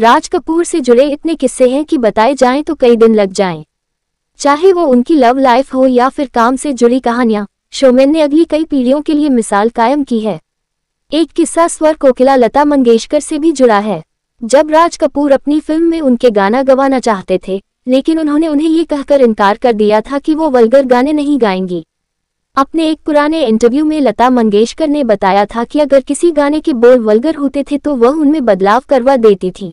राज कपूर से जुड़े इतने किस्से हैं कि बताए जाएं तो कई दिन लग जाएं। चाहे वो उनकी लव लाइफ हो या फिर काम से जुड़ी कहानियां शोमैन ने अगली कई पीढ़ियों के लिए मिसाल कायम की है एक किस्सा स्वर कोकिला लता मंगेशकर से भी जुड़ा है जब राज कपूर अपनी फिल्म में उनके गाना गवाना चाहते थे लेकिन उन्होंने उन्हें ये कहकर इनकार कर दिया था कि वो वलगर गाने नहीं गाएंगी अपने एक पुराने इंटरव्यू में लता मंगेशकर ने बताया था कि अगर किसी गाने के बोल वलगर होते थे तो वह उनमें बदलाव करवा देती थी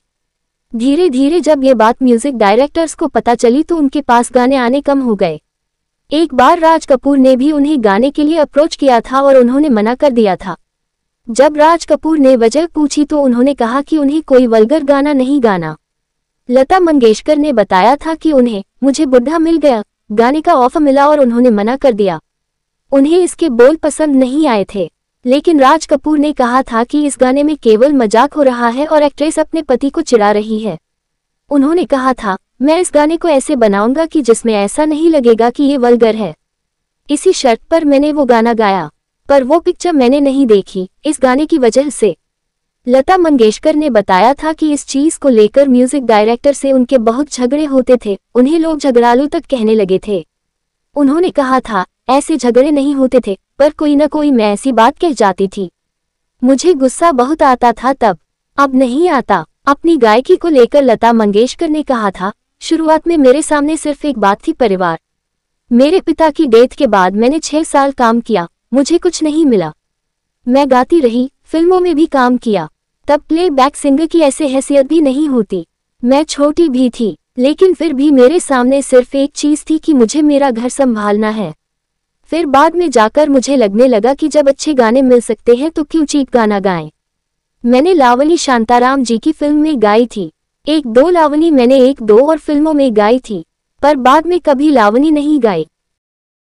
धीरे धीरे जब ये बात म्यूजिक डायरेक्टर्स को पता चली तो उनके पास गाने आने कम हो गए एक बार राज कपूर ने भी उन्हें गाने के लिए अप्रोच किया था और उन्होंने मना कर दिया था जब राज कपूर ने वजह पूछी तो उन्होंने कहा कि उन्हें कोई वलगर गाना नहीं गाना लता मंगेशकर ने बताया था कि उन्हें मुझे बुढ़ा मिल गया गाने का ऑफर मिला और उन्होंने मना कर दिया उन्हें इसके बोल पसंद नहीं आए थे लेकिन राज कपूर ने कहा था कि इस गाने में केवल मजाक हो रहा है और एक्ट्रेस अपने पति को चिढ़ा रही है उन्होंने कहा था मैं इस गाने को ऐसे बनाऊंगा कि जिसमें ऐसा नहीं लगेगा कि ये वलगर है इसी शर्त पर मैंने वो गाना गाया पर वो पिक्चर मैंने नहीं देखी इस गाने की वजह से लता मंगेशकर ने बताया था कि इस चीज को लेकर म्यूजिक डायरेक्टर से उनके बहुत झगड़े होते थे उन्हें लोग झगड़ालू तक कहने लगे थे उन्होंने कहा था ऐसे झगड़े नहीं होते थे पर कोई न कोई मैं ऐसी बात कह जाती थी मुझे गुस्सा बहुत आता था तब अब नहीं आता अपनी गायकी को लेकर लता मंगेशकर ने कहा था शुरुआत में मेरे सामने सिर्फ एक बात थी परिवार मेरे पिता की डेथ के बाद मैंने छह साल काम किया मुझे कुछ नहीं मिला मैं गाती रही फिल्मों में भी काम किया तब प्लेबैक सिंगर की ऐसे हैसियत भी नहीं होती मैं छोटी भी थी लेकिन फिर भी मेरे सामने सिर्फ एक चीज थी कि मुझे मेरा घर संभालना है फिर बाद में जाकर मुझे लगने लगा कि जब अच्छे गाने मिल सकते हैं तो क्यों चीप गाना गाएं मैंने लावनी शांताराम जी की फिल्म में गाई थी एक दो लावनी मैंने एक दो और फिल्मों में गाई थी पर बाद में कभी लावनी नहीं गाई